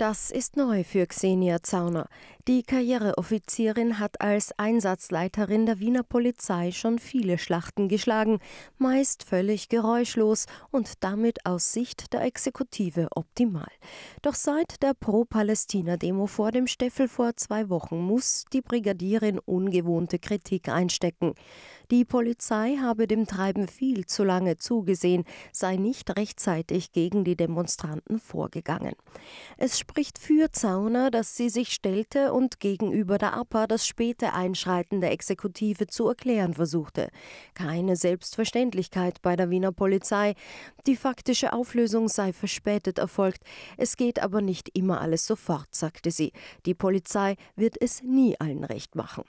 Das ist neu für Xenia Zauner. Die Karriereoffizierin hat als Einsatzleiterin der Wiener Polizei schon viele Schlachten geschlagen, meist völlig geräuschlos und damit aus Sicht der Exekutive optimal. Doch seit der Pro-Palästina-Demo vor dem Steffel vor zwei Wochen muss die Brigadierin ungewohnte Kritik einstecken. Die Polizei habe dem Treiben viel zu lange zugesehen, sei nicht rechtzeitig gegen die Demonstranten vorgegangen. Es spricht für Zauner, dass sie sich stellte und und gegenüber der APA das späte Einschreiten der Exekutive zu erklären versuchte. Keine Selbstverständlichkeit bei der Wiener Polizei. Die faktische Auflösung sei verspätet erfolgt. Es geht aber nicht immer alles sofort, sagte sie. Die Polizei wird es nie allen recht machen.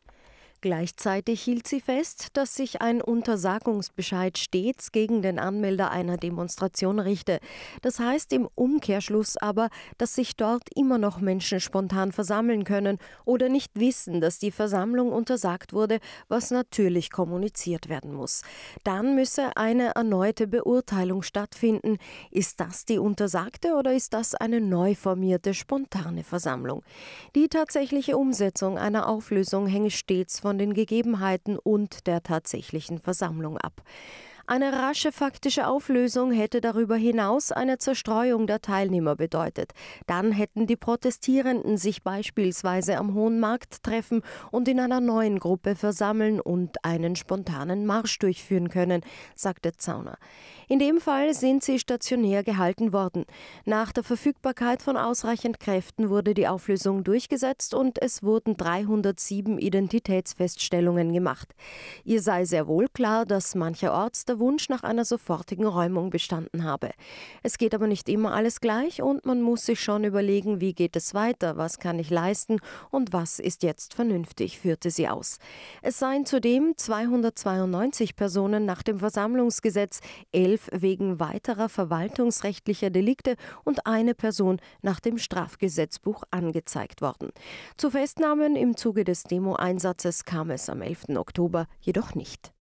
Gleichzeitig hielt sie fest, dass sich ein Untersagungsbescheid stets gegen den Anmelder einer Demonstration richte. Das heißt im Umkehrschluss aber, dass sich dort immer noch Menschen spontan versammeln können oder nicht wissen, dass die Versammlung untersagt wurde, was natürlich kommuniziert werden muss. Dann müsse eine erneute Beurteilung stattfinden. Ist das die untersagte oder ist das eine neu formierte spontane Versammlung? Die tatsächliche Umsetzung einer Auflösung hänge stets von von den Gegebenheiten und der tatsächlichen Versammlung ab. Eine rasche faktische Auflösung hätte darüber hinaus eine Zerstreuung der Teilnehmer bedeutet. Dann hätten die Protestierenden sich beispielsweise am Hohen Markt treffen und in einer neuen Gruppe versammeln und einen spontanen Marsch durchführen können, sagte Zauner. In dem Fall sind sie stationär gehalten worden. Nach der Verfügbarkeit von ausreichend Kräften wurde die Auflösung durchgesetzt und es wurden 307 Identitätsfeststellungen gemacht. Ihr sei sehr wohl klar, dass mancherorts der Wunsch nach einer sofortigen Räumung bestanden habe. Es geht aber nicht immer alles gleich und man muss sich schon überlegen, wie geht es weiter, was kann ich leisten und was ist jetzt vernünftig, führte sie aus. Es seien zudem 292 Personen nach dem Versammlungsgesetz, elf wegen weiterer verwaltungsrechtlicher Delikte und eine Person nach dem Strafgesetzbuch angezeigt worden. Zu Festnahmen im Zuge des Demo-Einsatzes kam es am 11. Oktober jedoch nicht.